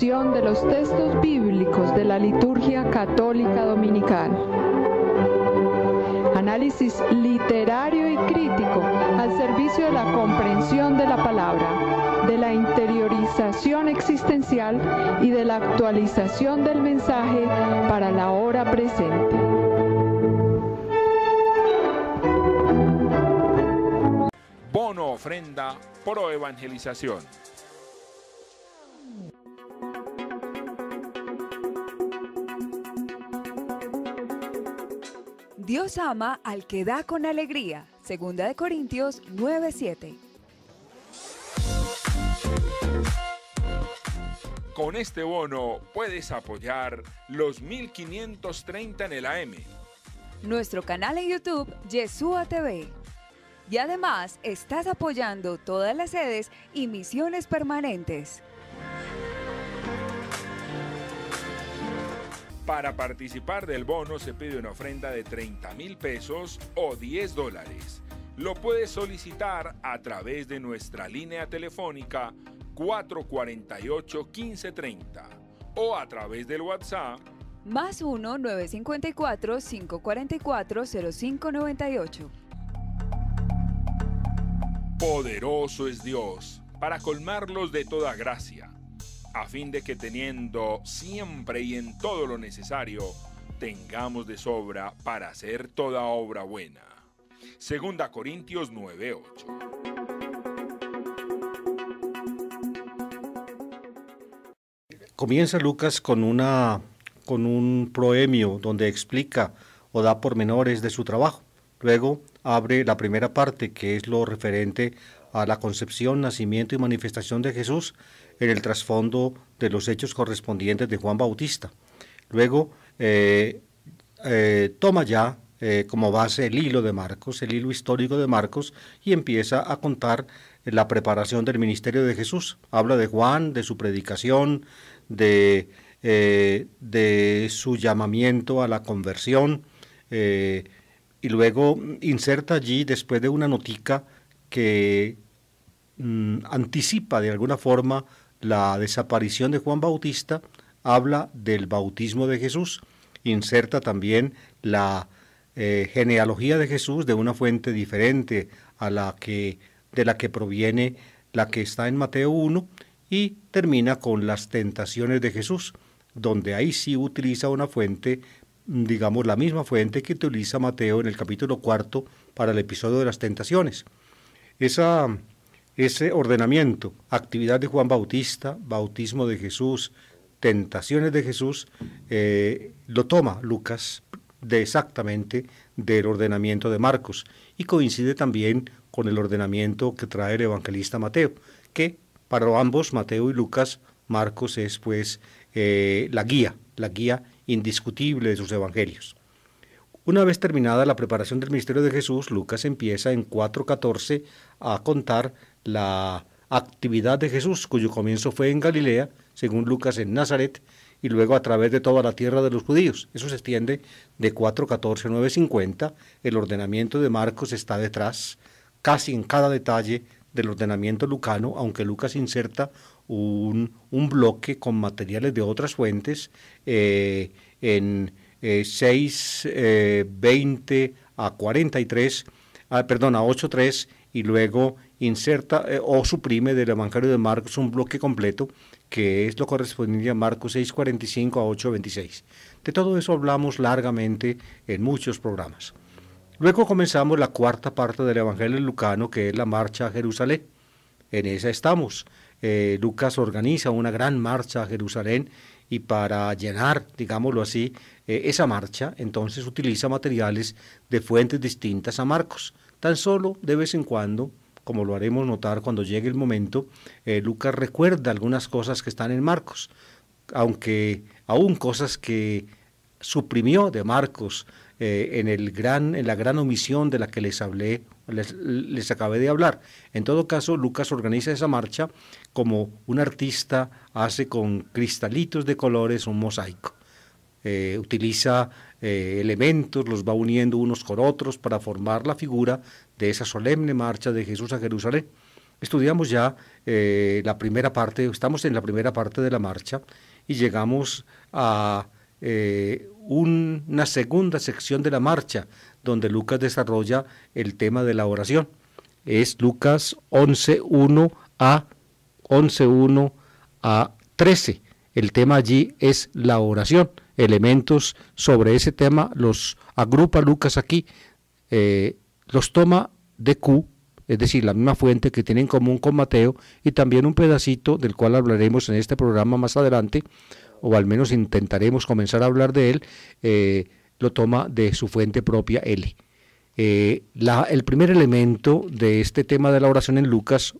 de los textos bíblicos de la liturgia católica dominical. Análisis literario y crítico al servicio de la comprensión de la palabra, de la interiorización existencial y de la actualización del mensaje para la hora presente. Bono ofrenda pro evangelización. Dios ama al que da con alegría. Segunda de Corintios 9:7. Con este bono puedes apoyar los 1530 en el AM, nuestro canal en YouTube Yeshua TV. Y además estás apoyando todas las sedes y misiones permanentes. Para participar del bono se pide una ofrenda de 30 mil pesos o 10 dólares. Lo puedes solicitar a través de nuestra línea telefónica 448-1530 o a través del WhatsApp más 1-954-544-0598. Poderoso es Dios para colmarlos de toda gracia a fin de que teniendo siempre y en todo lo necesario, tengamos de sobra para hacer toda obra buena. Segunda Corintios 9:8. Comienza Lucas con una con un proemio donde explica o da pormenores de su trabajo. Luego abre la primera parte que es lo referente a la concepción, nacimiento y manifestación de Jesús en el trasfondo de los hechos correspondientes de Juan Bautista. Luego eh, eh, toma ya eh, como base el hilo de Marcos, el hilo histórico de Marcos, y empieza a contar la preparación del ministerio de Jesús. Habla de Juan, de su predicación, de, su llamamiento a la conversión, y luego inserta allí, después de una notica que mm, anticipa de alguna forma la desaparición de Juan Bautista, habla del bautismo de Jesús, inserta también la eh, genealogía de Jesús de una fuente diferente a la que de la que proviene la que está en Mateo 1 y termina con las tentaciones de Jesús, donde ahí sí utiliza una fuente, digamos la misma fuente que utiliza Mateo en el capítulo cuarto para el episodio de las tentaciones. Esa ese ordenamiento, actividad de Juan Bautista, bautismo de Jesús, tentaciones de Jesús, eh, lo toma Lucas de exactamente del ordenamiento de Marcos y coincide también con el ordenamiento que trae el evangelista Mateo, que para ambos, Mateo y Lucas, Marcos es pues eh, la guía, la guía indiscutible de sus evangelios. Una vez terminada la preparación del ministerio de Jesús, Lucas empieza en 4.14 a contar la actividad de Jesús, cuyo comienzo fue en Galilea, según Lucas en Nazaret, y luego a través de toda la tierra de los judíos. Eso se extiende de 4.14 a 9.50. El ordenamiento de Marcos está detrás, casi en cada detalle del ordenamiento lucano, aunque Lucas inserta un, bloque con materiales de otras fuentes eh, en 6, eh, 20 eh, a 43, ah, perdón, a 8.3 y luego inserta eh, o suprime del Evangelio de Marcos un bloque completo que es lo correspondiente a Marcos 6.45 a 8.26. De todo eso hablamos largamente en muchos programas. Luego comenzamos la cuarta parte del Evangelio Lucano, que es la marcha a Jerusalén. En esa estamos. Eh, Lucas organiza una gran marcha a Jerusalén y para llenar, digámoslo así, eh, esa marcha, entonces utiliza materiales de fuentes distintas a Marcos. Tan solo de vez en cuando como lo haremos notar cuando llegue el momento, eh, Lucas recuerda algunas cosas que están en Marcos, aunque aún cosas que suprimió de Marcos eh, en, el gran, en la gran omisión de la que les hablé, les, acabé de hablar. En todo caso, Lucas organiza esa marcha como un artista hace con cristalitos de colores un mosaico. Eh, utiliza elementos, los va uniendo unos con otros para formar la figura de esa solemne marcha de Jesús a Jerusalén. Estudiamos ya eh, la primera parte, estamos en la primera parte de la marcha y llegamos a eh, una segunda sección de la marcha donde Lucas desarrolla el tema de la oración. Es Lucas 11.1 a a 13. El tema allí es la oración. Elementos sobre ese tema los agrupa Lucas aquí. Eh, los toma de Q, es decir, la misma fuente que tiene en común con Mateo, y también un pedacito del cual hablaremos en este programa más adelante, o al menos intentaremos comenzar a hablar de él, eh, lo toma de su fuente propia L. Eh, el primer elemento de este tema de la oración en Lucas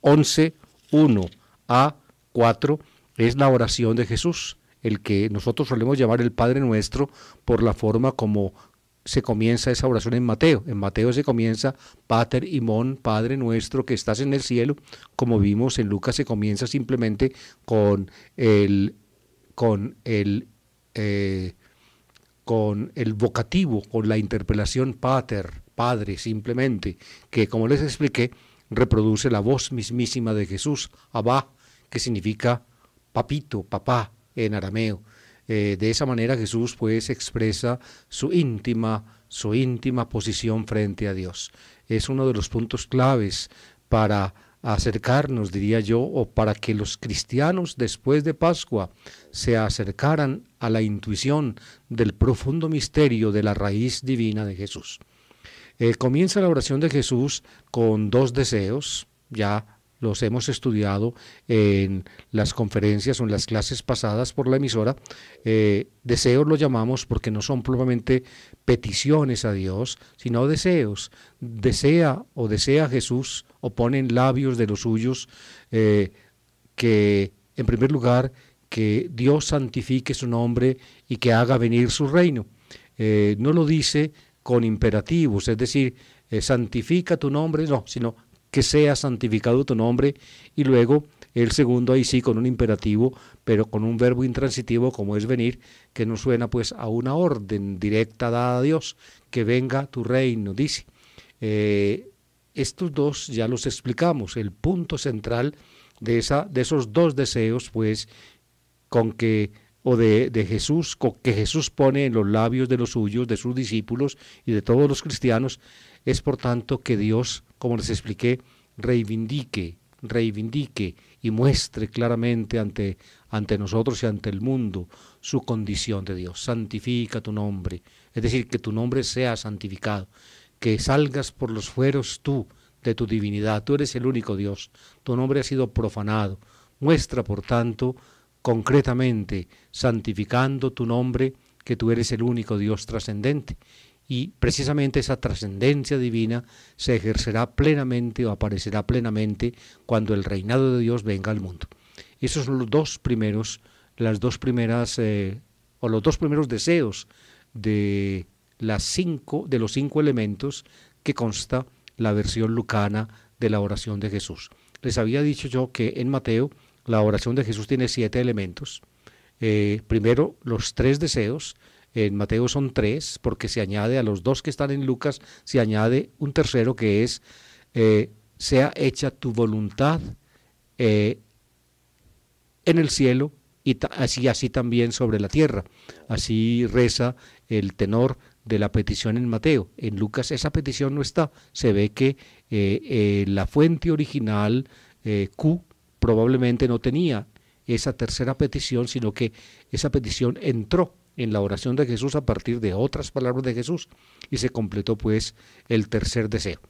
11, 1 a 4 es la oración de Jesús, el que nosotros solemos llamar el Padre Nuestro por la forma como se comienza esa oración en Mateo. En Mateo se comienza Pater Imón, Padre nuestro que estás en el cielo. Como vimos en Lucas se comienza simplemente con el con el eh, con el vocativo, con la interpelación Pater, Padre, simplemente, que como les expliqué, reproduce la voz mismísima de Jesús, Abba, que significa papito, papá en arameo. Eh, de esa manera Jesús pues expresa su íntima, su íntima posición frente a Dios. Es uno de los puntos claves para acercarnos, diría yo, o para que los cristianos después de Pascua se acercaran a la intuición del profundo misterio de la raíz divina de Jesús. Eh, comienza la oración de Jesús con dos deseos, ya los hemos estudiado en las conferencias o en las clases pasadas por la emisora. Eh, deseos lo llamamos porque no son propiamente peticiones a Dios, sino deseos. Desea o desea Jesús o ponen labios de los suyos eh, que, en primer lugar, que Dios santifique su nombre y que haga venir su reino. Eh, no lo dice con imperativos, es decir, santifica tu nombre, no, sino que sea santificado tu nombre, y luego el segundo ahí sí con un imperativo, pero con un verbo intransitivo como es venir, que no suena pues a una orden directa dada a Dios, que venga tu reino, dice. Eh, estos dos ya los explicamos, el punto central de, esa, de esos dos deseos pues con que o de, de, Jesús, que Jesús pone en los labios de los suyos, de sus discípulos y de todos los cristianos, es por tanto que Dios como les expliqué, reivindique, reivindique y muestre claramente ante, ante nosotros y ante el mundo su condición de Dios. Santifica tu nombre, es decir, que tu nombre sea santificado, que salgas por los fueros tú de tu divinidad, tú eres el único Dios, tu nombre ha sido profanado. Muestra, por tanto, concretamente, santificando tu nombre, que tú eres el único Dios trascendente y precisamente esa trascendencia divina se ejercerá plenamente o aparecerá plenamente cuando el reinado de Dios venga al mundo. Esos son los dos primeros, las dos primeras eh, o los dos primeros deseos de las cinco de los cinco elementos que consta la versión lucana de la oración de Jesús. Les había dicho yo que en Mateo la oración de Jesús tiene siete elementos. Eh, primero los tres deseos, en Mateo son tres, porque se añade a los dos que están en Lucas, se añade un tercero que es, eh, sea hecha tu voluntad eh, en el cielo y así, así también sobre la tierra. Así reza el tenor de la petición en Mateo. En Lucas esa petición no está. Se ve que eh, la fuente original Q probablemente no tenía esa tercera petición, sino que esa petición entró en la oración de Jesús a partir de otras palabras de Jesús y se completó pues el tercer deseo.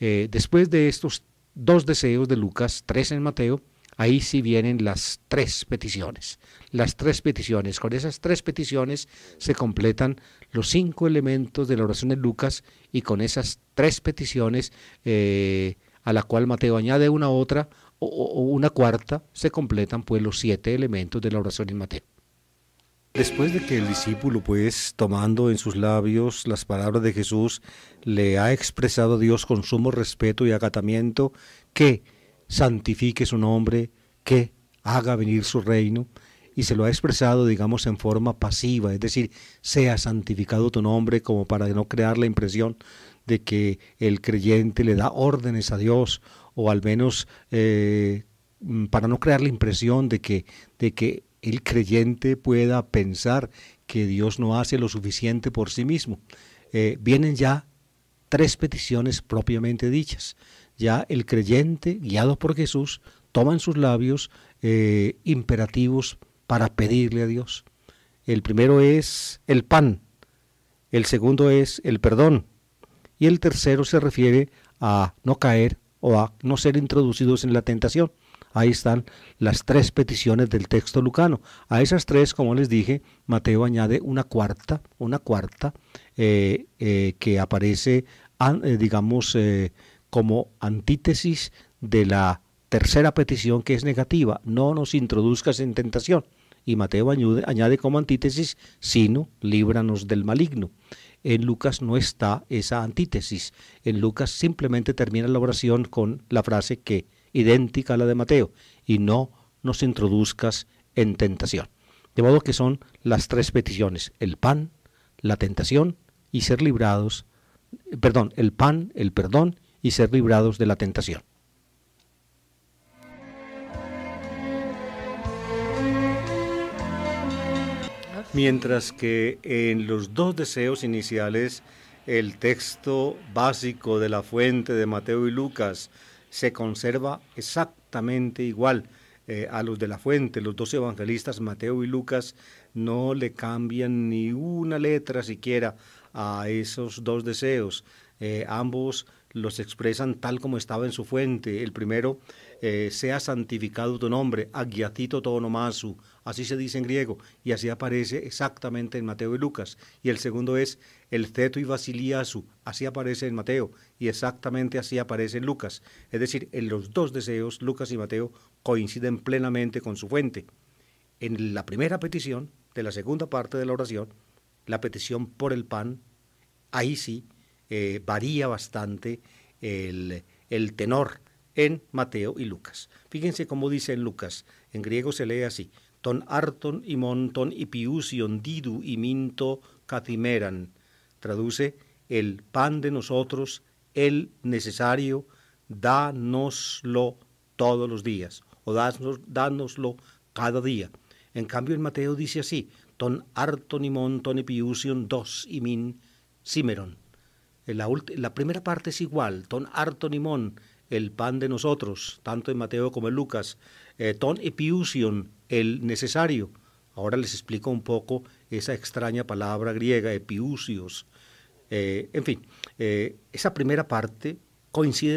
Eh, después de estos dos deseos de Lucas, tres en Mateo, ahí sí vienen las tres peticiones. Las tres peticiones. Con esas tres peticiones se completan los cinco elementos de la oración de Lucas y con esas tres peticiones eh, a la cual Mateo añade una otra o, o una cuarta, se completan pues los siete elementos de la oración en Mateo. Después de que el discípulo, pues, tomando en sus labios las palabras de Jesús, le ha expresado a Dios con sumo respeto y acatamiento que santifique su nombre, que haga venir su reino, y se lo ha expresado, digamos, en forma pasiva, es decir, sea santificado tu nombre, como para no crear la impresión de que el creyente le da órdenes a Dios, o al menos eh, para no crear la impresión de que, de que el creyente pueda pensar que Dios no hace lo suficiente por sí mismo. Eh, vienen ya tres peticiones propiamente dichas. Ya el creyente, guiado por Jesús, toma en sus labios eh, imperativos para pedirle a Dios. El primero es el pan, el segundo es el perdón y el tercero se refiere a no caer o a no ser introducidos en la tentación. Ahí están las tres peticiones del texto lucano. A esas tres, como les dije, Mateo añade una cuarta, una cuarta eh, eh, que aparece, eh, digamos, como antítesis de la tercera petición que es negativa, no nos introduzcas en tentación. Y Mateo añade como antítesis, sino líbranos del maligno. En Lucas no está esa antítesis. En Lucas simplemente termina la oración con la frase que idéntica a la de Mateo, y no nos introduzcas en tentación. De modo que son las tres peticiones, el pan, la tentación y ser librados, perdón, el pan, el perdón y ser librados de la tentación. Mientras que en los dos deseos iniciales, el texto básico de la fuente de Mateo y Lucas se conserva exactamente igual. Eh, a los de la fuente, los dos evangelistas, Mateo y Lucas, no le cambian ni una letra siquiera a esos dos deseos. Eh, ambos los expresan tal como estaba en su fuente. El primero, eh, sea santificado tu nombre, agiatito tonomasu, así se dice en griego, y así aparece exactamente en Mateo y Lucas. Y el segundo es, el ceto y basiliasu, así aparece en Mateo y exactamente así aparece en Lucas. Es decir, en los dos deseos, Lucas y Mateo coinciden plenamente con su fuente. En la primera petición, de la segunda parte de la oración, la petición por el pan, ahí sí eh, varía bastante el, el tenor en Mateo y Lucas. Fíjense cómo dice en Lucas, en griego se lee así, ton arton y monton y piusion didu y minto catimeran traduce el pan de nosotros, el necesario, dánoslo todos los días o dánoslo cada día. En cambio, en Mateo dice así, ton artonimon, ton epiusion, dos imin, simeron. La, la primera parte es igual, ton artonimon, el pan de nosotros, tanto en Mateo como en Lucas, eh, ton epiusion, el necesario. Ahora les explico un poco esa extraña palabra griega, epiusios, eh, en fin, eh, esa primera parte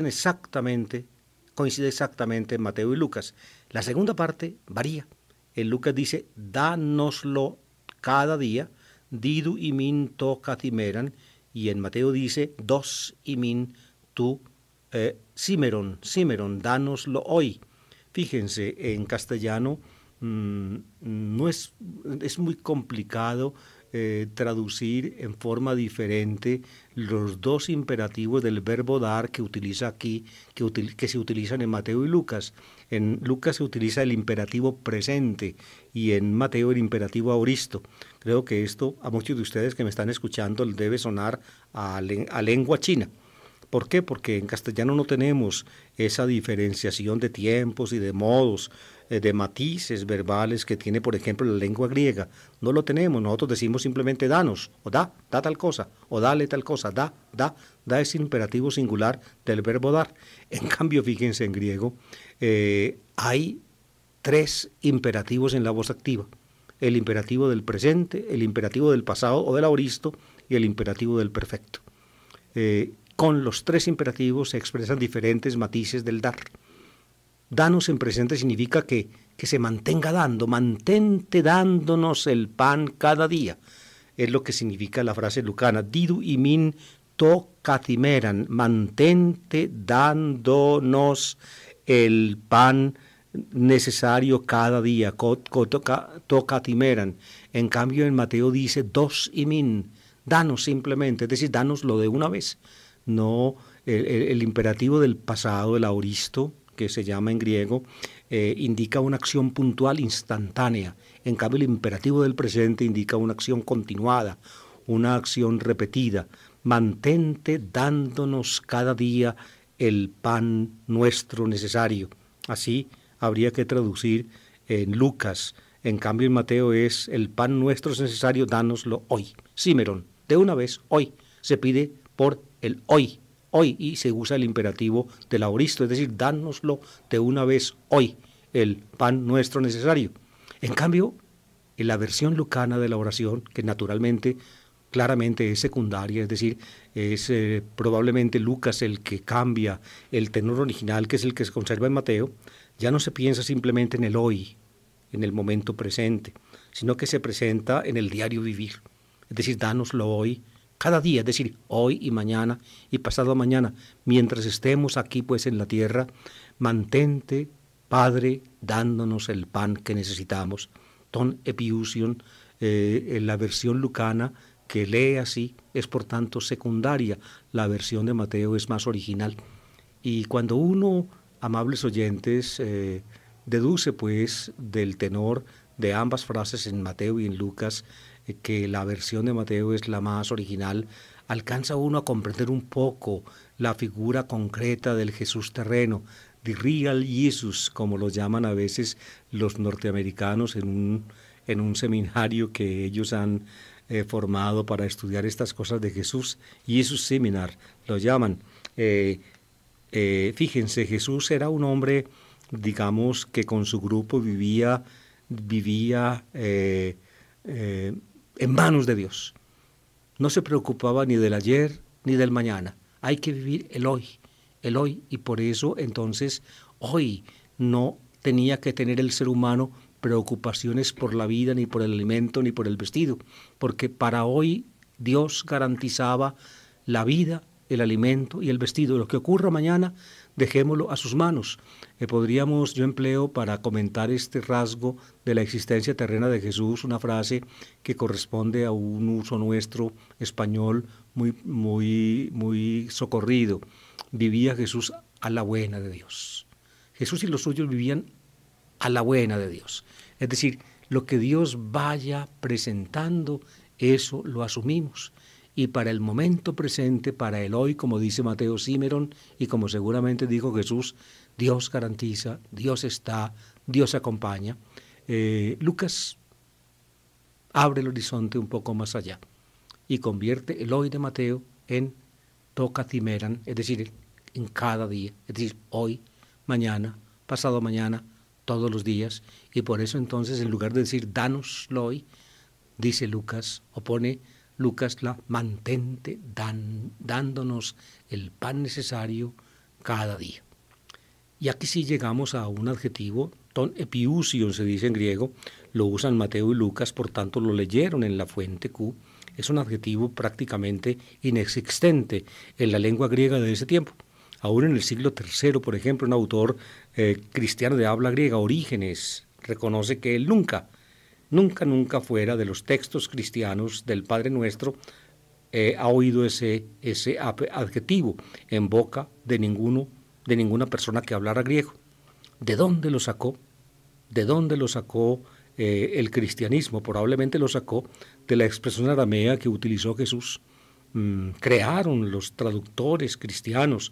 exactamente, coincide exactamente en Mateo y Lucas. La segunda parte varía. En Lucas dice, dánoslo cada día, didu y min to catimeran, y en Mateo dice, dos y min tu simeron, eh, simeron, dánoslo hoy. Fíjense, en castellano Mm, no es, es muy complicado eh, traducir en forma diferente los dos imperativos del verbo dar que utiliza aquí, que, que, se utilizan en Mateo y Lucas. En Lucas se utiliza el imperativo presente y en Mateo el imperativo auristo. Creo que esto a muchos de ustedes que me están escuchando debe sonar a, a lengua china. ¿Por qué? Porque en castellano no tenemos esa diferenciación de tiempos y de modos. Eh, de matices verbales que tiene, por ejemplo, la lengua griega. No lo tenemos, nosotros decimos simplemente danos, o da, da tal cosa, o dale tal cosa, da, da, da es imperativo singular del verbo dar. En cambio, fíjense, en griego eh, hay tres imperativos en la voz activa. El imperativo del presente, el imperativo del pasado o del auristo y el imperativo del perfecto. Eh, con los tres imperativos se expresan diferentes matices del dar. Danos en presente significa que, que se mantenga dando, mantente dándonos el pan cada día. Es lo que significa la frase lucana, didu imin to catimeran, mantente dándonos el pan necesario cada día, to catimeran. En cambio en Mateo dice dos imin, danos simplemente, es decir, danos lo de una vez. No el, el imperativo del pasado, el auristo, que se llama en griego, eh, indica una acción puntual instantánea. En cambio, el imperativo del presente indica una acción continuada, una acción repetida. Mantente dándonos cada día el pan nuestro necesario. Así habría que traducir en Lucas. En cambio, en Mateo es el pan nuestro es necesario, dánoslo hoy. Simerón, de una vez, hoy. Se pide por el hoy hoy y se usa el imperativo del auristo es decir, dánoslo de una vez hoy, el pan nuestro necesario. En cambio, en la versión lucana de la oración, que naturalmente claramente es secundaria, es decir, es eh, probablemente Lucas el que cambia el tenor original, que es el que se conserva en Mateo, ya no se piensa simplemente en el hoy, en el momento presente, sino que se presenta en el diario vivir, es decir, dánoslo hoy cada día, es decir, hoy y mañana y pasado mañana, mientras estemos aquí pues en la tierra, mantente, Padre, dándonos el pan que necesitamos. Ton epiusion, eh, en la versión lucana que lee así, es por tanto secundaria, la versión de Mateo es más original. Y cuando uno, amables oyentes, eh, deduce pues del tenor de ambas frases en Mateo y en Lucas, que la versión de Mateo es la más original, alcanza uno a comprender un poco la figura concreta del Jesús terreno, The Real Jesus, como lo llaman a veces los norteamericanos en un, en un seminario que ellos han eh, formado para estudiar estas cosas de Jesús, Jesus Seminar, lo llaman. Eh, eh, fíjense, Jesús era un hombre, digamos, que con su grupo vivía, vivía en manos de Dios. No se preocupaba ni del ayer ni del mañana. Hay que vivir el hoy, el hoy. Y por eso entonces hoy no tenía que tener el ser humano preocupaciones por la vida, ni por el alimento, ni por el vestido, porque para hoy Dios garantizaba la vida, el alimento y el vestido. Lo que ocurra mañana dejémoslo a sus manos. Eh, podríamos, yo empleo para comentar este rasgo de la existencia terrena de Jesús una frase que corresponde a un uso nuestro español muy, muy, muy socorrido. Vivía Jesús a la buena de Dios. Jesús y los suyos vivían a la buena de Dios. Es decir, lo que Dios vaya presentando, eso lo asumimos y para el momento presente, para el hoy, como dice Mateo Simeron y como seguramente dijo Jesús, Dios garantiza, Dios está, Dios acompaña. Eh, Lucas abre el horizonte un poco más allá y convierte el hoy de Mateo en toca cimeran, es decir, en cada día, es decir, hoy, mañana, pasado mañana, todos los días. Y por eso entonces, en lugar de decir lo hoy, dice Lucas, opone Lucas la mantente dándonos el pan necesario cada día. Y aquí sí llegamos a un adjetivo, ton epiusion se dice en griego, lo usan Mateo y Lucas, por tanto lo leyeron en la fuente Q. Es un adjetivo prácticamente inexistente en la lengua griega de ese tiempo. Aún en el siglo III, por ejemplo, un autor eh, cristiano de habla griega, Orígenes, reconoce que él nunca nunca, nunca fuera de los textos cristianos del Padre Nuestro eh, ha oído ese, ese adjetivo en boca de, ninguno, de ninguna persona que hablara griego. ¿De dónde lo sacó? ¿De dónde lo sacó eh, el cristianismo? Probablemente lo sacó de la expresión aramea que utilizó Jesús. Mm, crearon los traductores cristianos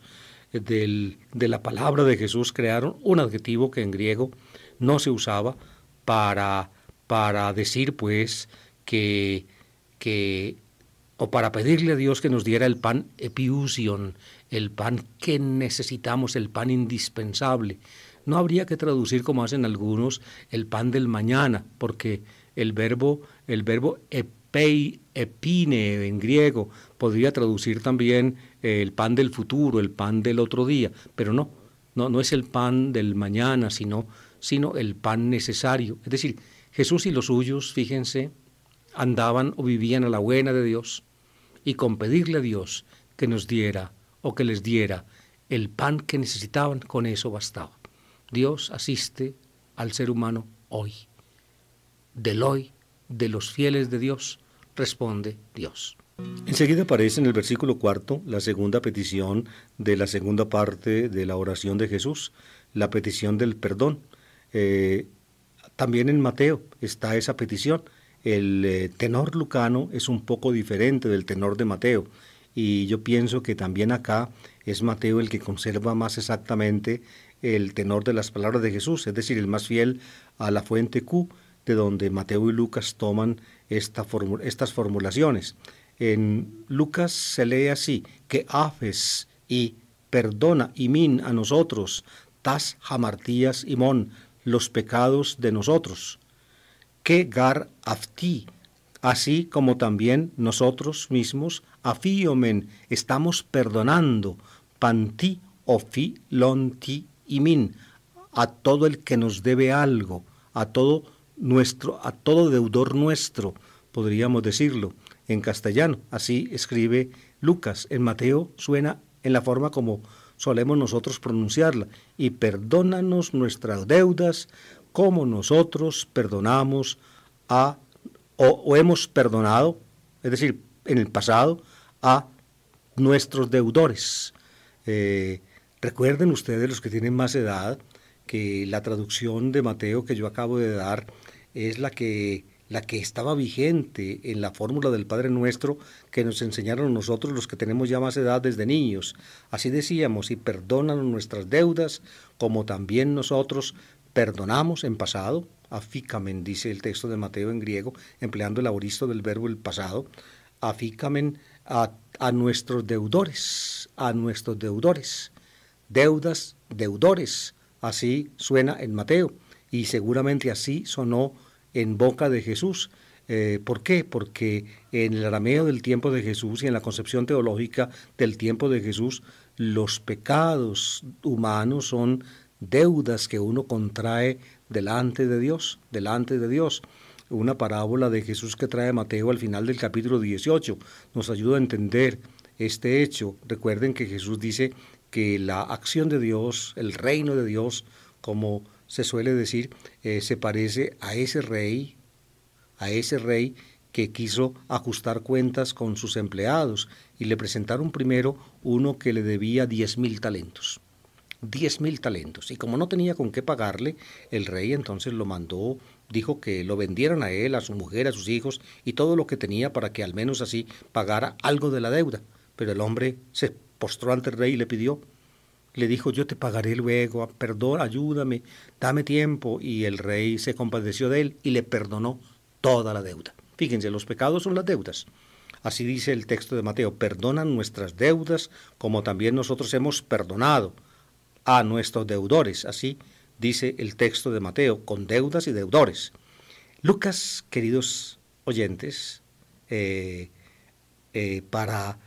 eh, del, de la palabra de Jesús, crearon un adjetivo que en griego no se usaba para para decir pues que, que o para pedirle a Dios que nos diera el pan epiusion, el pan que necesitamos, el pan indispensable. No habría que traducir como hacen algunos el pan del mañana, porque el verbo el verbo epei, epine en griego podría traducir también eh, el pan del futuro, el pan del otro día, pero no, no, no es el pan del mañana, sino, sino el pan necesario, es decir, Jesús y los suyos, fíjense, andaban o vivían a la buena de Dios y con pedirle a Dios que nos diera o que les diera el pan que necesitaban, con eso bastaba. Dios asiste al ser humano hoy. Del hoy, de los fieles de Dios, responde Dios. Enseguida aparece en el versículo cuarto la segunda petición de la segunda parte de la oración de Jesús, la petición del perdón. Eh, también en Mateo está esa petición. El eh, tenor lucano es un poco diferente del tenor de Mateo y yo pienso que también acá es Mateo el que conserva más exactamente el tenor de las palabras de Jesús, es decir, el más fiel a la fuente Q, de donde Mateo y Lucas toman estas formulaciones. En Lucas se lee así, que afes y perdona y min a nosotros, tas jamartías y mon, los pecados de nosotros, que gar afti, así como también nosotros mismos afiomen estamos perdonando panti ofi lonti min a todo el que nos debe algo, a todo nuestro, a todo deudor nuestro, podríamos decirlo en castellano. Así escribe Lucas. En Mateo suena en la forma como solemos nosotros pronunciarla, y perdónanos nuestras deudas como nosotros perdonamos a, o, hemos perdonado, es decir, en el pasado, a nuestros deudores. Eh, recuerden ustedes, los que tienen más edad, que la traducción de Mateo que yo acabo de dar es la que la que estaba vigente en la fórmula del Padre Nuestro que nos enseñaron nosotros los que tenemos ya más edad desde niños. Así decíamos, y perdonan nuestras deudas como también nosotros perdonamos en pasado, Afícamen, dice el texto de Mateo en griego, empleando el auristo del verbo el pasado, Afícamen a, a nuestros deudores, a nuestros deudores, deudas, deudores, así suena en Mateo, y seguramente así sonó en boca de Jesús. Eh, ¿Por qué? Porque en el arameo del tiempo de Jesús y en la concepción teológica del tiempo de Jesús, los pecados humanos son deudas que uno contrae delante de Dios, delante de Dios. Una parábola de Jesús que trae Mateo al final del capítulo 18 nos ayuda a entender este hecho. Recuerden que Jesús dice que la acción de Dios, el reino de Dios, como se suele decir, eh, se parece a ese rey, a ese rey que quiso ajustar cuentas con sus empleados y le presentaron primero uno que le debía diez mil talentos. 10 mil talentos. Y como no tenía con qué pagarle, el rey entonces lo mandó, dijo que lo vendieran a él, a su mujer, a sus hijos y todo lo que tenía para que al menos así pagara algo de la deuda. Pero el hombre se postró ante el rey y le pidió le dijo, yo te pagaré luego, ah, perdón, ayúdame, dame tiempo. Y el rey se compadeció de él y le perdonó toda la deuda. Fíjense, los pecados son las deudas. Así dice el texto de Mateo, perdonan nuestras deudas como también nosotros hemos perdonado a nuestros deudores. Así dice el texto de Mateo, con deudas y deudores. Lucas, queridos oyentes, eh, eh, para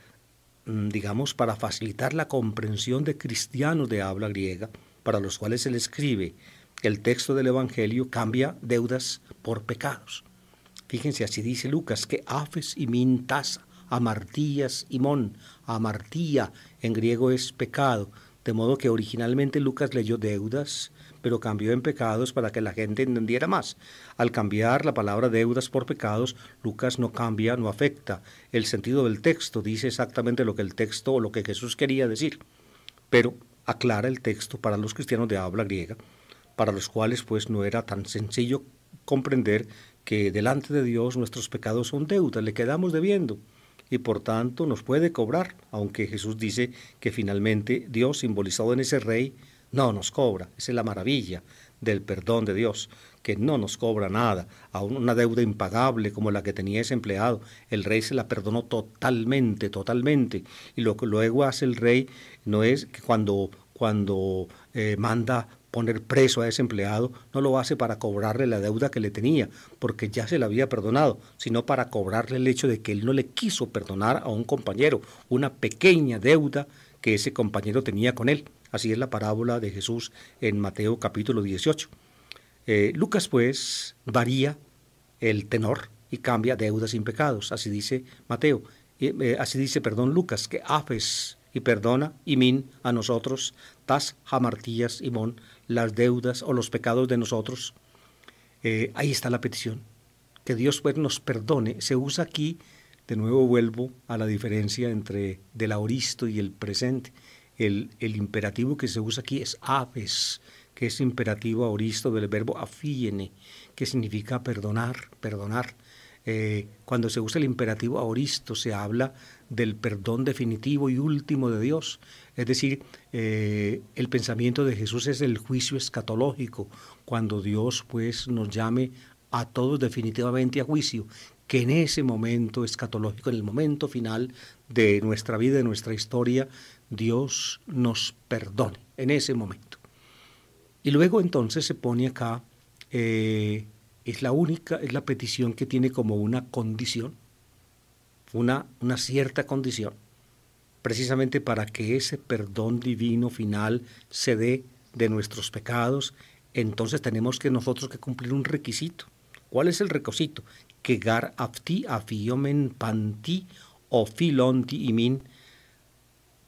Mm, digamos, para facilitar la comprensión de cristianos de habla griega, para los cuales él escribe el texto del Evangelio, cambia deudas por pecados. Fíjense, así dice Lucas, que afes y mintas, amartías y mon, amartía en griego es pecado, de modo que originalmente Lucas leyó deudas pero cambió en pecados para que la gente entendiera más. Al cambiar la palabra deudas por pecados, Lucas no cambia, no afecta. El sentido del texto dice exactamente lo que el texto o lo que Jesús quería decir, pero aclara el texto para los cristianos de habla griega, para los cuales pues no era tan sencillo comprender que delante de Dios nuestros pecados son deudas, le quedamos debiendo y por tanto nos puede cobrar, aunque Jesús dice que finalmente Dios, simbolizado en ese rey, no nos cobra. Esa es la maravilla del perdón de Dios, que no nos cobra nada. A una deuda impagable como la que tenía ese empleado, el rey se la perdonó totalmente, totalmente. Y lo que luego hace el rey no es que cuando, cuando eh, manda poner preso a ese empleado, no lo hace para cobrarle la deuda que le tenía, porque ya se la había perdonado, sino para cobrarle el hecho de que él no le quiso perdonar a un compañero una pequeña deuda que ese compañero tenía con él. Así es la parábola de Jesús en Mateo capítulo 18. Eh, Lucas pues varía el tenor y cambia deudas sin pecados, así dice Mateo, eh, así dice, perdón, Lucas, que afes y perdona y min a nosotros, tas jamartías y mon, las deudas o los pecados de nosotros. Eh, ahí está la petición, que Dios pues nos perdone. Se usa aquí, de nuevo vuelvo a la diferencia entre del aoristo y el presente el, imperativo que se usa aquí es aves, que es imperativo auristo del verbo afíene, que significa perdonar, perdonar. Eh, cuando se usa el imperativo aoristo se habla del perdón definitivo y último de Dios. Es decir, eh, el pensamiento de Jesús es el juicio escatológico, cuando Dios pues nos llame a todos definitivamente a juicio, que en ese momento escatológico, en el momento final de nuestra vida, de nuestra historia, Dios nos perdone en ese momento. Y luego entonces se pone acá, eh, es la única, es la petición que tiene como una condición, una, una cierta condición, precisamente para que ese perdón divino final se dé de nuestros pecados, entonces tenemos que nosotros que cumplir un requisito. ¿Cuál es el requisito? Que gar afti afiomen panti o filonti imin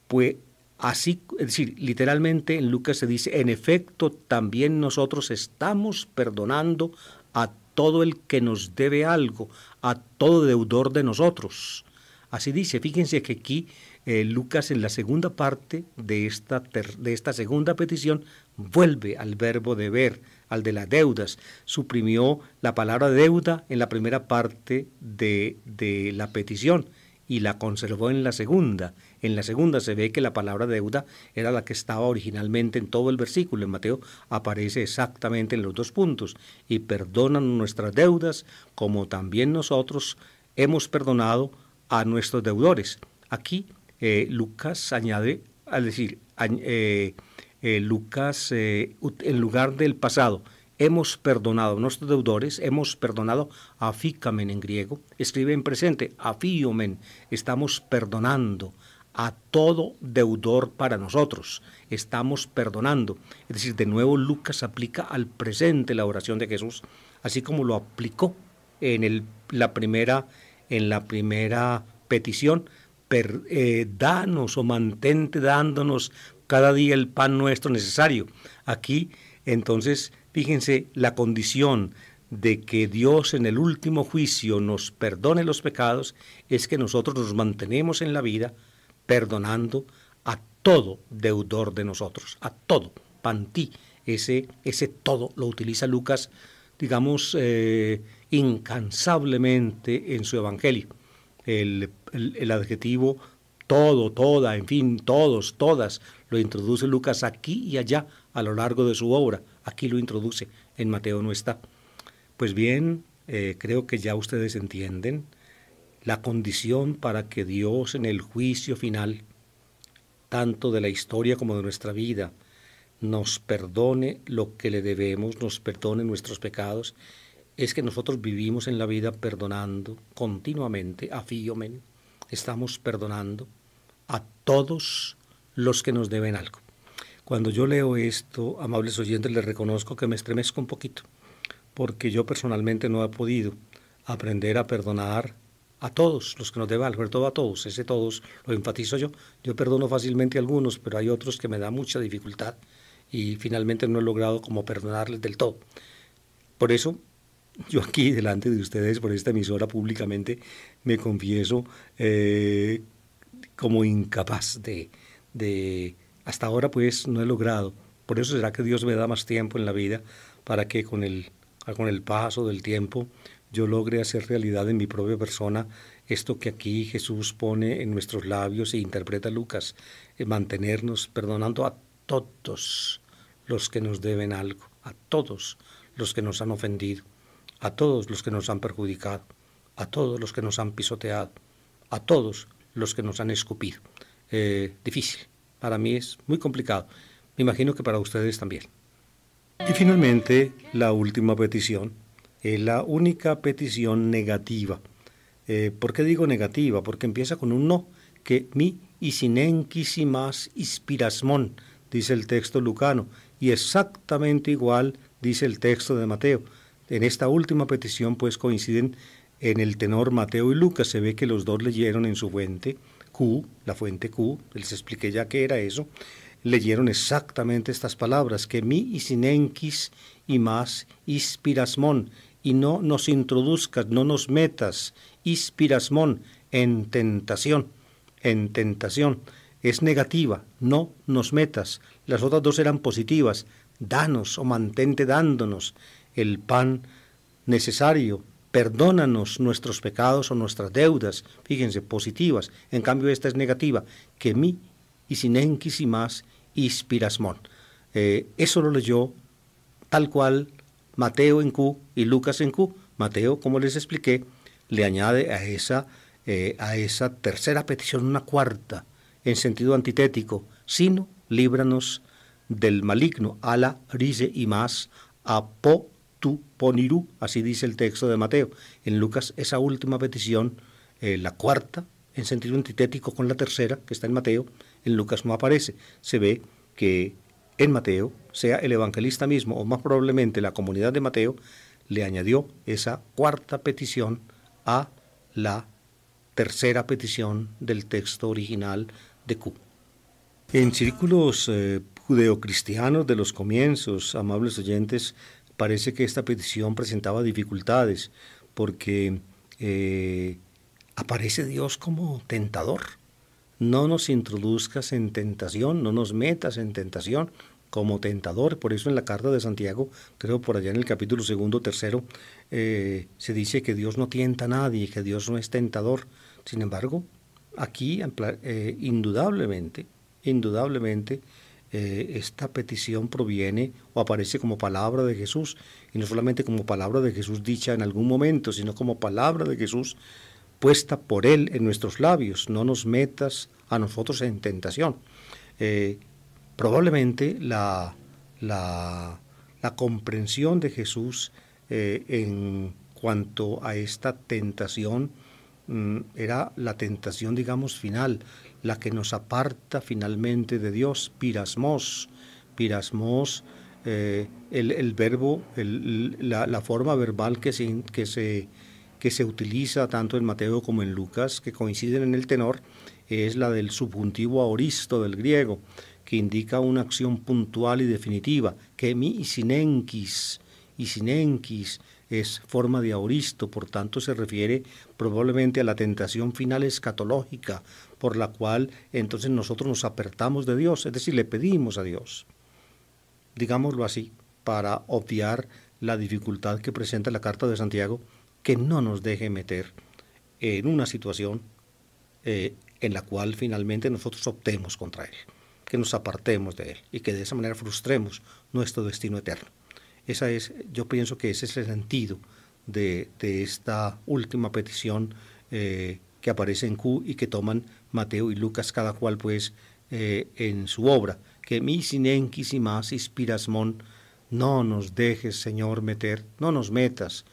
pues así, es decir, literalmente en Lucas se dice, en efecto, también nosotros estamos perdonando a todo el que nos debe algo, a todo deudor de nosotros. Así dice, fíjense que aquí eh, Lucas en la segunda parte de esta, de esta segunda petición vuelve al verbo deber, al de las deudas. Suprimió la palabra deuda en la primera parte de, de la petición y la conservó en la segunda. En la segunda se ve que la palabra deuda era la que estaba originalmente en todo el versículo. En Mateo aparece exactamente en los dos puntos. Y perdonan nuestras deudas como también nosotros hemos perdonado a nuestros deudores. Aquí eh, Lucas añade, al decir, eh, eh, Lucas en lugar del pasado, hemos perdonado a nuestros deudores, hemos perdonado afícamen en griego, escribe en presente, afíomen, estamos perdonando, a todo deudor para nosotros. Estamos perdonando. Es decir, de nuevo Lucas aplica al presente la oración de Jesús, así como lo aplicó en el, la primera en la primera petición, eh, danos o mantente dándonos cada día el pan nuestro necesario. Aquí, entonces, fíjense la condición de que Dios en el último juicio nos perdone los pecados es que nosotros nos mantenemos en la vida perdonando a todo deudor de nosotros, a todo, pantí. Ese, ese todo lo utiliza Lucas, digamos, eh, incansablemente en su Evangelio. El, adjetivo todo, toda, en fin, todos, todas, lo introduce Lucas aquí y allá a lo largo de su obra. Aquí lo introduce, en Mateo no está. Pues bien, eh, creo que ya ustedes entienden la condición para que Dios en el juicio final, tanto de la historia como de nuestra vida, nos perdone lo que le debemos, nos perdone nuestros pecados, es que nosotros vivimos en la vida perdonando continuamente, a men. estamos perdonando a todos los que nos deben algo. Cuando yo leo esto, amables oyentes, les reconozco que me estremezco un poquito, porque yo personalmente no he podido aprender a perdonar a todos los que nos deban, sobre todo a todos, ese todos lo enfatizo yo. Yo perdono fácilmente a algunos, pero hay otros que me da mucha dificultad y finalmente no he logrado como perdonarles del todo. Por eso yo aquí delante de ustedes por esta emisora públicamente me confieso eh, como incapaz de, de, hasta ahora pues no he logrado. Por eso será que Dios me da más tiempo en la vida para que con el, con el paso del tiempo yo logre hacer realidad en mi propia persona esto que aquí Jesús pone en nuestros labios e interpreta Lucas, eh, mantenernos perdonando a todos los que nos deben algo, a todos los que nos han ofendido, a todos los que nos han perjudicado, a todos los que nos han pisoteado, a todos los que nos han escupido. Eh, difícil, para mí es muy complicado. Me imagino que para ustedes también. Y finalmente, la última petición eh, la única petición negativa. Eh, ¿Por qué digo negativa? Porque empieza con un no, que mi y más ispirasmon dice el texto lucano, y exactamente igual dice el texto de Mateo. En esta última petición pues coinciden en el tenor Mateo y Lucas, se ve que los dos leyeron en su fuente Q, la fuente Q, les expliqué ya que era eso, leyeron exactamente estas palabras, que mi sinenquis y más ispirasmon y no nos introduzcas, no nos metas, inspirasmón, en tentación, en tentación. Es negativa, no nos metas. Las otras dos eran positivas. Danos o mantente dándonos el pan necesario. Perdónanos nuestros pecados o nuestras deudas. Fíjense, positivas. En cambio, esta es negativa. Que mi y sin y más inspirasmón. Eh, eso lo leyó tal cual Mateo en Q y Lucas en Q. Mateo, como les expliqué, le añade a esa, eh, a esa tercera petición una cuarta, en sentido antitético, sino líbranos del maligno, ala, rise y más, po, tu poniru. así dice el texto de Mateo. En Lucas esa última petición, eh, la cuarta, en sentido antitético con la tercera, que está en Mateo, en Lucas no aparece. Se ve que en Mateo, sea el evangelista mismo o más probablemente la comunidad de Mateo, le añadió esa cuarta petición a la tercera petición del texto original de Q. En círculos eh, judeocristianos de los comienzos, amables oyentes, parece que esta petición presentaba dificultades porque eh, aparece Dios como tentador no nos introduzcas en tentación, no nos metas en tentación como tentador. Por eso en la carta de Santiago, creo por allá en el capítulo segundo, tercero, eh, se dice que Dios no tienta a nadie, que Dios no es tentador. Sin embargo, aquí eh, indudablemente, indudablemente, eh, esta petición proviene o aparece como palabra de Jesús, y no solamente como palabra de Jesús dicha en algún momento, sino como palabra de Jesús puesta por Él en nuestros labios, no nos metas a nosotros en tentación. Eh, probablemente la, la, comprensión de Jesús eh, en cuanto a esta tentación mm, era la tentación, digamos, final, la que nos aparta finalmente de Dios, pirasmos, pirasmos, eh, el, verbo, la, la, forma verbal que se, que se que se utiliza tanto en Mateo como en Lucas, que coinciden en el tenor, es la del subjuntivo aoristo del griego, que indica una acción puntual y definitiva, que mi y es forma de aoristo, por tanto se refiere probablemente a la tentación final escatológica, por la cual entonces nosotros nos apertamos de Dios, es decir, le pedimos a Dios, digámoslo así, para obviar la dificultad que presenta la carta de Santiago que no nos deje meter en una situación eh, en la cual finalmente nosotros optemos contra Él, que nos apartemos de Él y que de esa manera frustremos nuestro destino eterno. Esa es, yo pienso que ese es el sentido de, esta última petición eh, que aparece en Q y que toman Mateo y Lucas, cada cual pues eh, en su obra, que mi sinenquis y más inspirasmón, no nos dejes, Señor, meter, no nos metas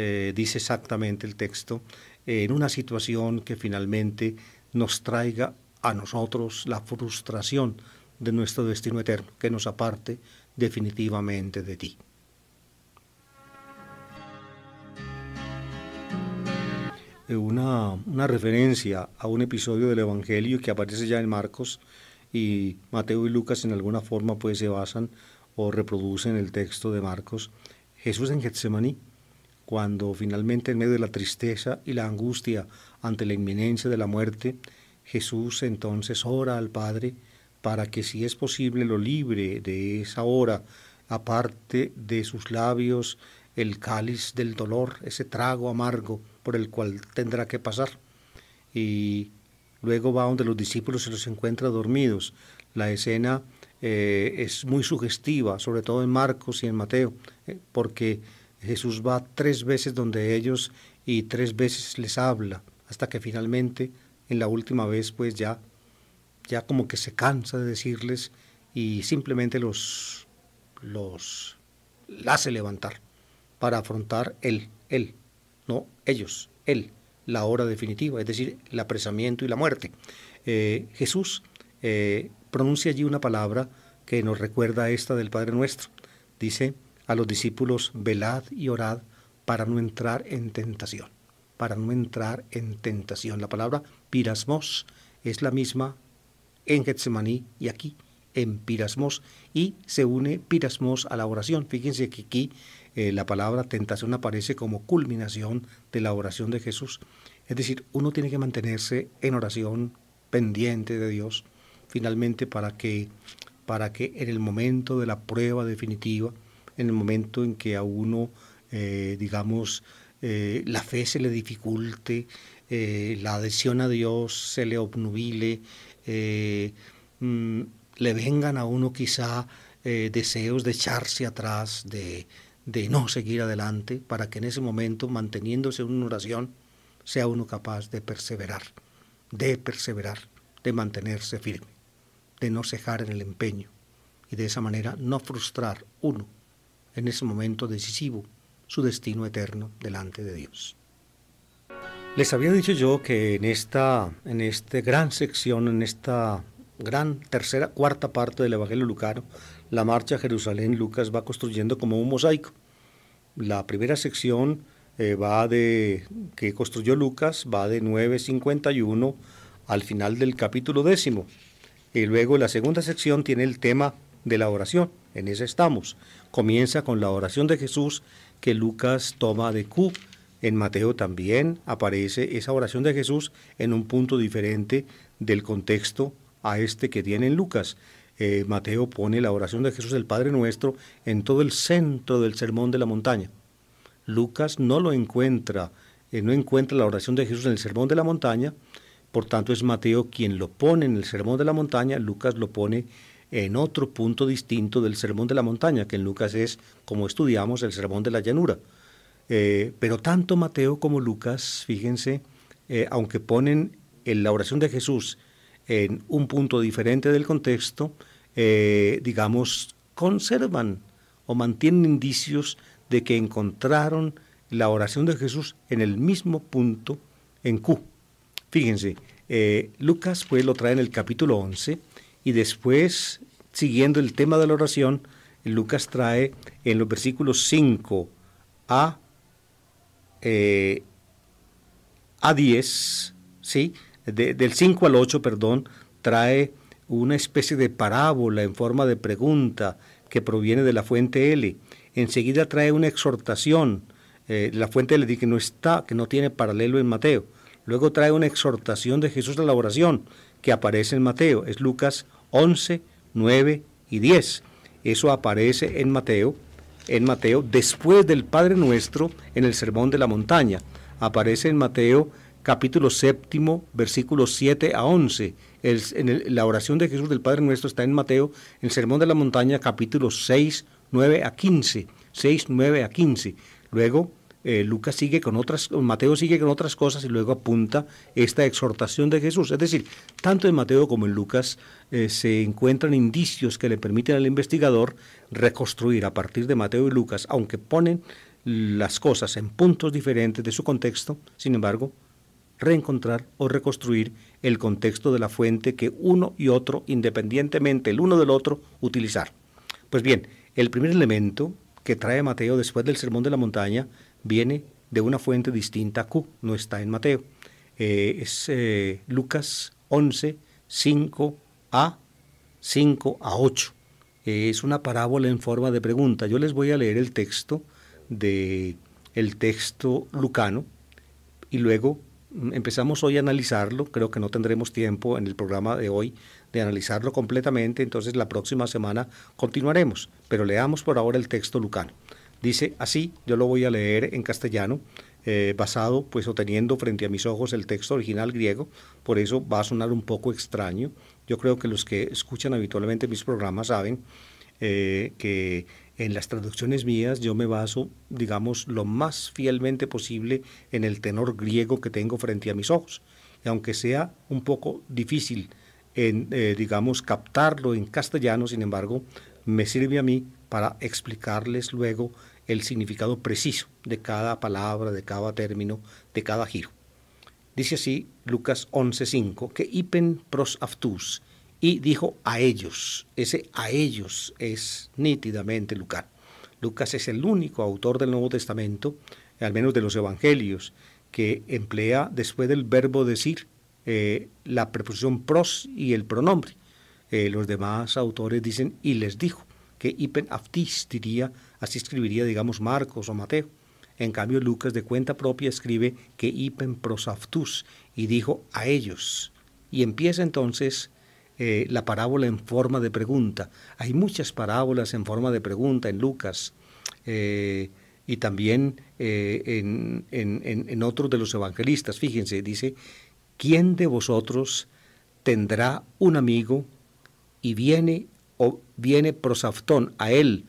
eh, dice exactamente el texto, eh, en una situación que finalmente nos traiga a nosotros la frustración de nuestro destino eterno, que nos aparte definitivamente de ti. Una, una, referencia a un episodio del Evangelio que aparece ya en Marcos y Mateo y Lucas en alguna forma pues se basan o reproducen el texto de Marcos. Jesús en Getsemaní cuando finalmente en medio de la tristeza y la angustia ante la inminencia de la muerte, Jesús entonces ora al Padre para que si es posible lo libre de esa hora, aparte de sus labios el cáliz del dolor, ese trago amargo por el cual tendrá que pasar. Y luego va donde los discípulos se los encuentra dormidos. La escena eh, es muy sugestiva, sobre todo en Marcos y en Mateo, eh, porque Jesús va tres veces donde ellos y tres veces les habla, hasta que finalmente en la última vez pues ya, ya como que se cansa de decirles y simplemente los, los hace levantar para afrontar él, él, no ellos, él, la hora definitiva, es decir, el apresamiento y la muerte. Eh, Jesús eh, pronuncia allí una palabra que nos recuerda a esta del Padre Nuestro. Dice, a los discípulos, velad y orad para no entrar en tentación, para no entrar en tentación. La palabra pirasmos es la misma en Getsemaní y aquí en pirasmos y se une pirasmos a la oración. Fíjense que aquí eh, la palabra tentación aparece como culminación de la oración de Jesús. Es decir, uno tiene que mantenerse en oración pendiente de Dios finalmente para que para que en el momento de la prueba definitiva en el momento en que a uno, eh, digamos, eh, la fe se le dificulte, eh, la adhesión a Dios se le obnubile, mm, le vengan a uno quizá deseos de echarse atrás, de, de no seguir adelante, para que en ese momento, manteniéndose en una oración, sea uno capaz de perseverar, de perseverar, de mantenerse firme, de no cejar en el empeño y de esa manera no frustrar uno en ese momento decisivo su destino eterno delante de Dios. Les había dicho yo que en esta, en este gran sección, en esta gran tercera, cuarta parte del Evangelio Lucano, la marcha a Jerusalén, Lucas va construyendo como un mosaico. La primera sección eh, va de, que construyó Lucas va de 9.51 al final del capítulo décimo. Y luego la segunda sección tiene el tema de la oración. En ese estamos. Comienza con la oración de Jesús que Lucas toma de Q. En Mateo también aparece esa oración de Jesús en un punto diferente del contexto a este que tiene en Lucas. Eh, Mateo pone la oración de Jesús del Padre Nuestro en todo el centro del Sermón de la Montaña. Lucas no lo encuentra, eh, no encuentra la oración de Jesús en el Sermón de la Montaña, por tanto es Mateo quien lo pone en el Sermón de la Montaña, Lucas lo pone en otro punto distinto del Sermón de la Montaña, que en Lucas es, como estudiamos, el Sermón de la Llanura. Eh, pero tanto Mateo como Lucas, fíjense, eh, aunque ponen la oración de Jesús en un punto diferente del contexto, eh, digamos, conservan o mantienen indicios de que encontraron la oración de Jesús en el mismo punto en Q. Fíjense, Lucas lo trae en el capítulo 11, y después, siguiendo el tema de la oración, Lucas trae en los versículos 5 a, eh, a 10, ¿sí? del 5 al 8, perdón, trae una especie de parábola en forma de pregunta que proviene de la fuente L. Enseguida trae una exhortación. Eh, la fuente L dice que no está, que no tiene paralelo en Mateo. Luego trae una exhortación de Jesús a la oración que aparece en Mateo. Es Lucas 11, 9 y 10. Eso aparece en Mateo, en Mateo después del Padre Nuestro en el Sermón de la Montaña. Aparece en Mateo capítulo séptimo, versículos 7 a 11. en la oración de Jesús del Padre Nuestro está en Mateo, en el Sermón de la Montaña, capítulo 6, 9 a 15. 6, 9 a 15. Luego eh, sigue con otras, Mateo sigue con otras cosas y luego apunta esta exhortación de Jesús. Es decir, tanto en Mateo como en Lucas eh, se encuentran indicios que le permiten al investigador reconstruir a partir de Mateo y Lucas, aunque ponen las cosas en puntos diferentes de su contexto, sin embargo, reencontrar o reconstruir el contexto de la fuente que uno y otro, independientemente el uno del otro, utilizar. Pues bien, el primer elemento que trae Mateo después del Sermón de la Montaña viene de una fuente distinta a Q, no está en Mateo. Eh, es eh, Lucas 11, 5 a 5 a 8. es una parábola en forma de pregunta. Yo les voy a leer el texto de el texto lucano y luego mm, empezamos hoy a analizarlo. Creo que no tendremos tiempo en el programa de hoy de analizarlo completamente, entonces la próxima semana continuaremos, pero leamos por ahora el texto lucano. Dice así, yo lo voy a leer en castellano, eh, basado pues o teniendo frente a mis ojos el texto original griego, por eso va a sonar un poco extraño. Yo creo que los que escuchan habitualmente mis programas saben eh, que en las traducciones mías yo me baso, digamos, lo más fielmente posible en el tenor griego que tengo frente a mis ojos. Y aunque sea un poco difícil en, eh, digamos, captarlo en castellano, sin embargo, me sirve a mí para explicarles luego el significado preciso de cada palabra, de cada término, de cada giro. Dice así Lucas 11:5, que ipen pros aftus, y dijo a ellos. Ese a ellos es nítidamente Lucas. Lucas es el único autor del Nuevo Testamento, al menos de los evangelios, que emplea después del verbo decir eh, la preposición pros y el pronombre. Eh, los demás autores dicen y les dijo que ipen aftis diría, así escribiría, digamos, Marcos o Mateo. En cambio, Lucas de cuenta propia escribe que ipen prosaftus y dijo a ellos. Y empieza entonces eh, la parábola en forma de pregunta. Hay muchas parábolas en forma de pregunta en Lucas eh, y también eh, en, en, en otros de los evangelistas. Fíjense, dice, ¿quién de vosotros tendrá un amigo y viene o viene prosaftón a él,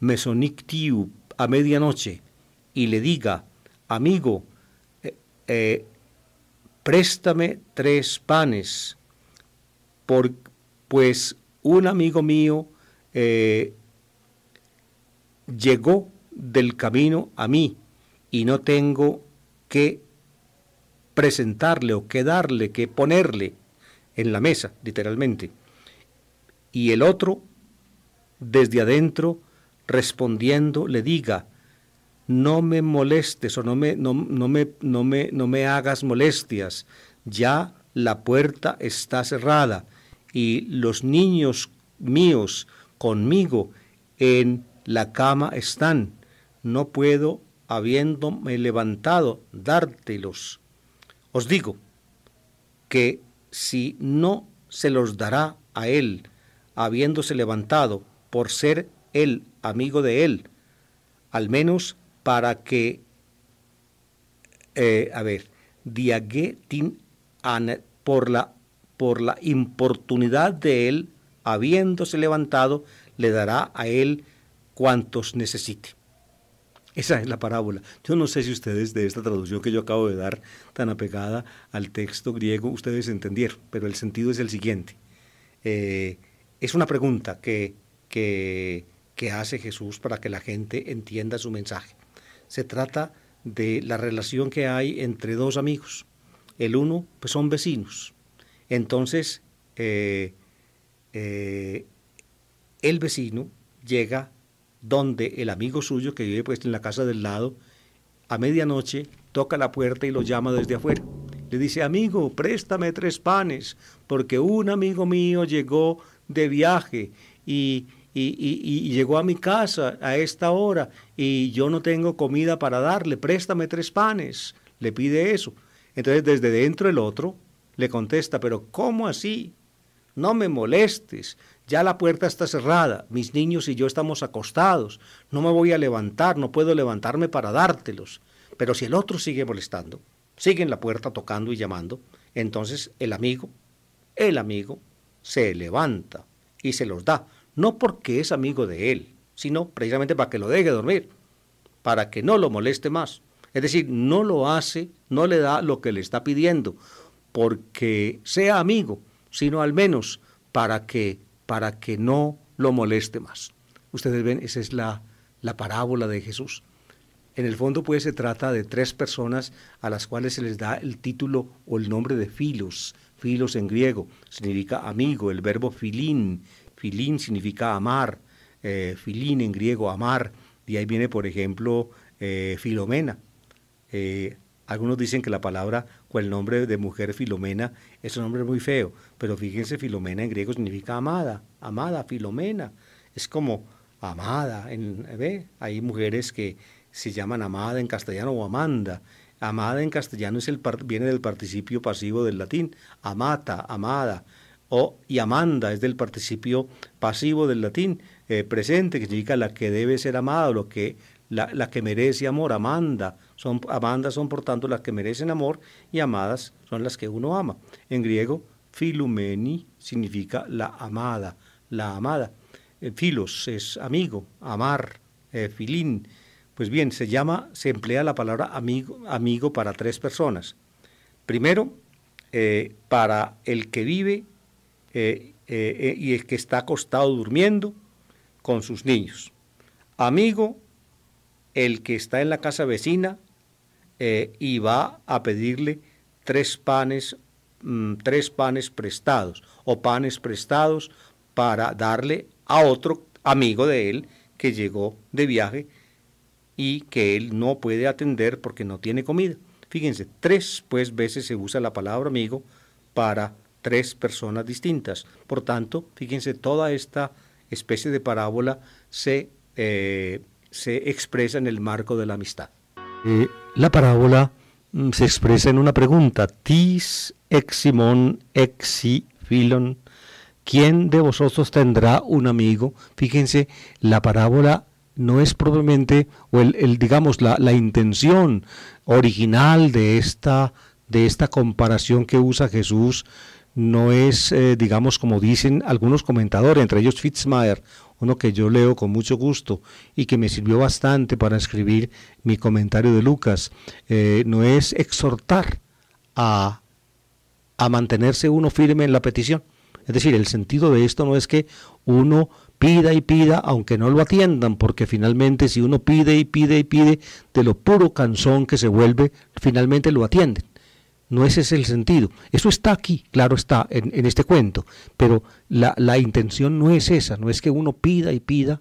mesonictiu, a medianoche, y le diga, amigo, eh, eh, préstame tres panes, por, pues un amigo mío eh, llegó del camino a mí y no tengo que presentarle o que darle, que ponerle en la mesa, literalmente y el otro, desde adentro, respondiendo, le diga, no me molestes o no me, no, no me, no me, no me hagas molestias, ya la puerta está cerrada y los niños míos conmigo en la cama están, no puedo, habiéndome levantado, dártelos. Os digo que si no se los dará a él, habiéndose levantado por ser él amigo de él, al menos para que, eh, a ver, Diagetin por la, por la importunidad de él, habiéndose levantado, le dará a él cuantos necesite. Esa es la parábola. Yo no sé si ustedes de esta traducción que yo acabo de dar, tan apegada al texto griego, ustedes entendieron, pero el sentido es el siguiente. Eh, es una pregunta que, hace Jesús para que la gente entienda su mensaje. Se trata de la relación que hay entre dos amigos. El uno, pues son vecinos. Entonces, eh, eh, el vecino llega donde el amigo suyo que vive pues en la casa del lado, a medianoche toca la puerta y lo llama desde afuera. Le dice, amigo, préstame tres panes, porque un amigo mío llegó de viaje y, llegó a mi casa a esta hora y yo no tengo comida para darle, préstame tres panes, le pide eso. Entonces desde dentro el otro le contesta, pero ¿cómo así? No me molestes, ya la puerta está cerrada, mis niños y yo estamos acostados, no me voy a levantar, no puedo levantarme para dártelos. Pero si el otro sigue molestando, sigue en la puerta tocando y llamando, entonces el amigo, el amigo, se levanta y se los da, no porque es amigo de él, sino precisamente para que lo deje dormir, para que no lo moleste más. Es decir, no lo hace, no le da lo que le está pidiendo, porque sea amigo, sino al menos para que, para que no lo moleste más. Ustedes ven, esa es la, la parábola de Jesús. En el fondo, pues, se trata de tres personas a las cuales se les da el título o el nombre de filos, Filos en griego significa amigo, el verbo filín, filín significa amar, eh, filín en griego amar, y ahí viene por ejemplo eh, Filomena. Eh, algunos dicen que la palabra o el nombre de mujer Filomena es un nombre muy feo, pero fíjense, Filomena en griego significa amada, amada, Filomena. Es como amada, en, ¿ve? Hay mujeres que se llaman amada en castellano o amanda, Amada en castellano es viene del participio pasivo del latín, amata, amada, o y amanda es del participio pasivo del latín, eh, presente, que significa la que debe ser amada, o lo que, la, que merece amor, amanda. Son, amandas son por tanto las que merecen amor y amadas son las que uno ama. En griego, filumeni significa la amada, la amada. Philos eh, filos es amigo, amar, philin eh, filín pues bien, se llama, se emplea la palabra amigo, amigo para tres personas. Primero, eh, para el que vive eh, eh, y el que está acostado durmiendo con sus niños. Amigo, el que está en la casa vecina y va a pedirle tres panes, mm, tres panes prestados o panes prestados para darle a otro amigo de él que llegó de viaje y que él no puede atender porque no tiene comida. Fíjense, tres pues veces se usa la palabra amigo para tres personas distintas. Por tanto, fíjense, toda esta especie de parábola se, eh, expresa en el marco de la amistad. Eh, la parábola mm, se expresa en una pregunta, tis ¿quién de vosotros tendrá un amigo? Fíjense, la parábola no es probablemente, o el, digamos, la, intención original de esta, de esta comparación que usa Jesús, no es, eh, digamos, como dicen algunos comentadores, entre ellos Fitzmayer, uno que yo leo con mucho gusto y que me sirvió bastante para escribir mi comentario de Lucas, eh, no es exhortar a, a mantenerse uno firme en la petición. Es decir, el sentido de esto no es que uno pida y pida, aunque no lo atiendan, porque finalmente si uno pide y pide y pide, de lo puro canzón que se vuelve, finalmente lo atienden. No ese es el sentido. Eso está aquí, claro está, en, en este cuento, pero la, la, intención no es esa, no es que uno pida y pida,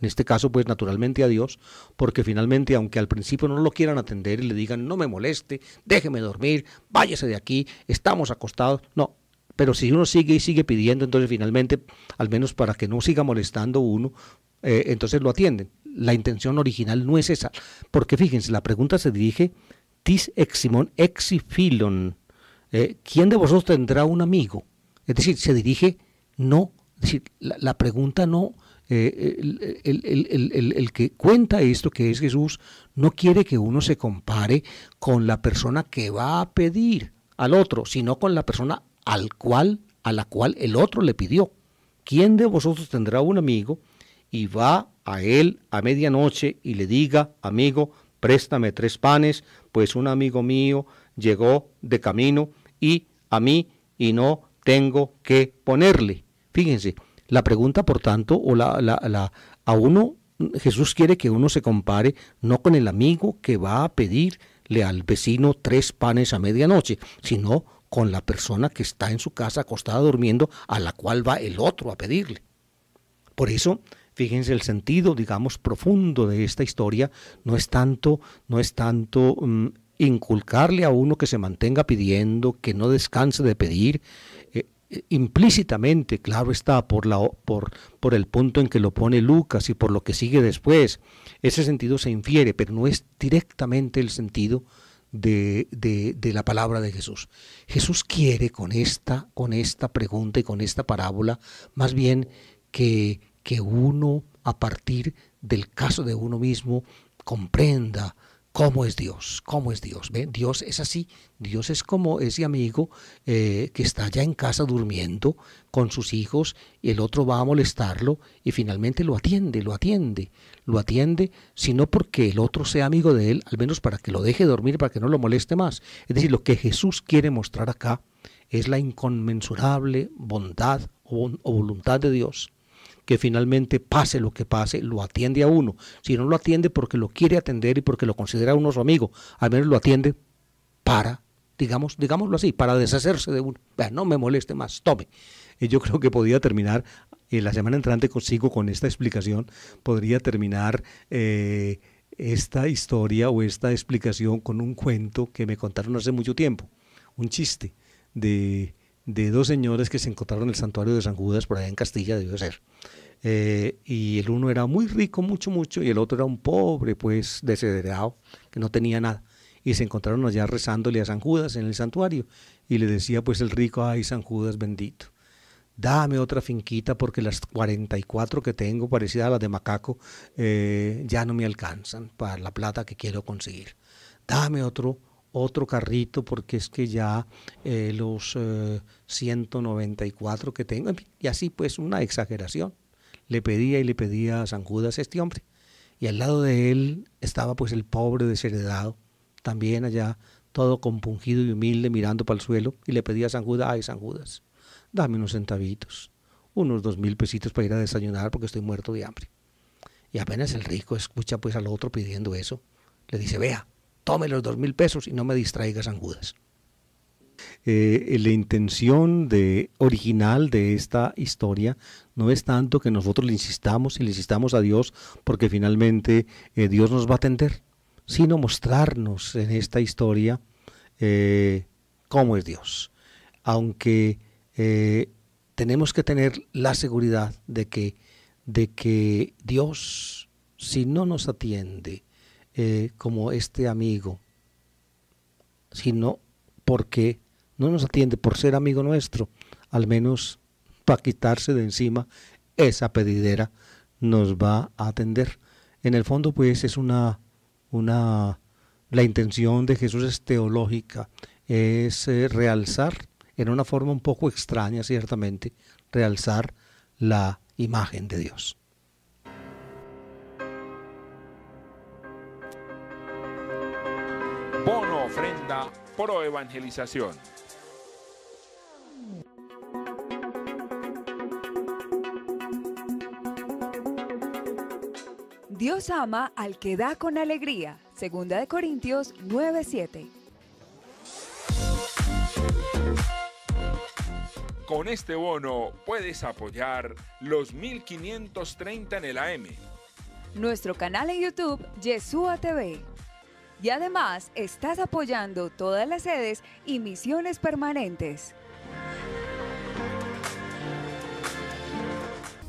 en este caso pues naturalmente a Dios, porque finalmente aunque al principio no lo quieran atender y le digan no me moleste, déjeme dormir, váyase de aquí, estamos acostados, no, pero si uno sigue y sigue pidiendo, entonces finalmente, al menos para que no siga molestando uno, eh, entonces lo atienden. La intención original no es esa. Porque fíjense, la pregunta se dirige tis eximon eh, ¿Quién de vosotros tendrá un amigo? Es decir, se dirige no. Es decir, la, pregunta no. Eh, el, el, que cuenta esto, que es Jesús, no quiere que uno se compare con la persona que va a pedir al otro, sino con la persona al cual, a la cual el otro le pidió. ¿Quién de vosotros tendrá un amigo y va a él a medianoche y le diga, amigo, préstame tres panes, pues un amigo mío llegó de camino y a mí y no tengo que ponerle? Fíjense, la pregunta, por tanto, o la, la, la a uno Jesús quiere que uno se compare no con el amigo que va a pedirle al vecino tres panes a medianoche, sino con la persona que está en su casa acostada durmiendo, a la cual va el otro a pedirle. Por eso, fíjense el sentido, digamos, profundo de esta historia no es tanto, no es tanto mm, inculcarle a uno que se mantenga pidiendo, que no descanse de pedir, eh, eh, implícitamente, claro está, por, la, por, por el punto en que lo pone Lucas y por lo que sigue después. Ese sentido se infiere, pero no es directamente el sentido de, de, la palabra de Jesús. Jesús quiere con esta, con esta pregunta y con esta parábola, más bien que, que uno, a partir del caso de uno mismo, comprenda cómo es Dios, cómo es Dios. ¿Ve? Dios es así, Dios es como ese amigo eh, que está ya en casa durmiendo con sus hijos y el otro va a molestarlo y finalmente lo atiende, lo atiende, lo atiende, sino porque el otro sea amigo de él, al menos para que lo deje dormir, para que no lo moleste más. Es decir, lo que Jesús quiere mostrar acá es la inconmensurable bondad o, voluntad de Dios que finalmente pase lo que pase, lo atiende a uno. Si no lo atiende porque lo quiere atender y porque lo considera uno su amigo, al menos lo atiende para digamos, digámoslo así, para deshacerse de uno. no me moleste más, tome. Y yo creo que podía terminar, en la semana entrante consigo con esta explicación, podría terminar eh, esta historia o esta explicación con un cuento que me contaron hace mucho tiempo, un chiste de, de dos señores que se encontraron en el santuario de San Judas, por allá en Castilla debió ser. Eh, y el uno era muy rico, mucho, mucho, y el otro era un pobre, pues desheredado, que no tenía nada. Y se encontraron allá rezándole a San Judas en el santuario. Y le decía pues el rico, ay San Judas bendito, dame otra finquita porque las 44 que tengo, parecida a las de Macaco, eh, ya no me alcanzan para la plata que quiero conseguir. Dame otro, otro carrito porque es que ya eh, los 194 eh, que tengo, y así pues una exageración. Le pedía y le pedía a San Judas este hombre. Y al lado de él estaba pues el pobre desheredado, también allá, todo compungido y humilde, mirando para el suelo, y le pedía a San Judas, ay San Judas, dame unos centavitos, unos dos mil pesitos para ir a desayunar porque estoy muerto de hambre. Y apenas el rico escucha pues al otro pidiendo eso, le dice, vea, tome los dos mil pesos y no me distraigas angudas. Eh, la intención de, original de esta historia no es tanto que nosotros le insistamos y le insistamos a Dios porque finalmente eh, Dios nos va a atender, sino mostrarnos en esta historia eh, cómo es Dios. Aunque eh, tenemos que tener la seguridad de que, de que Dios, si no nos atiende eh, como este amigo, sino porque no nos atiende por ser amigo nuestro, al menos para quitarse de encima esa pedidera, nos va a atender. En el fondo, pues es una, una la intención de Jesús es teológica, es eh, realzar en una forma un poco extraña, ciertamente, realzar la imagen de Dios. Bono ofrenda pro evangelización. Dios ama al que da con alegría. Segunda de Corintios 9:7. Con este bono puedes apoyar los 1530 en el AM. Nuestro canal en YouTube, Yeshua TV. Y además estás apoyando todas las sedes y misiones permanentes.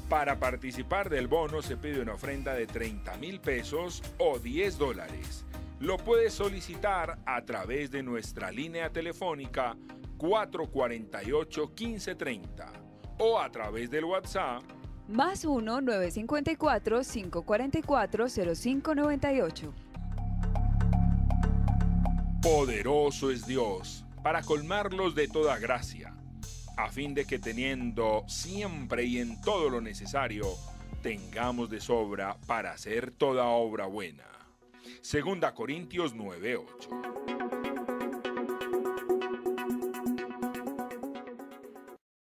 Para participar del bono se pide una ofrenda de 30 mil pesos o 10 dólares. Lo puedes solicitar a través de nuestra línea telefónica 448-1530 o a través del WhatsApp más 1-954-544-0598. Poderoso es Dios para colmarlos de toda gracia, a fin de que teniendo siempre y en todo lo necesario, tengamos de sobra para hacer toda obra buena. 2 Corintios 9:8.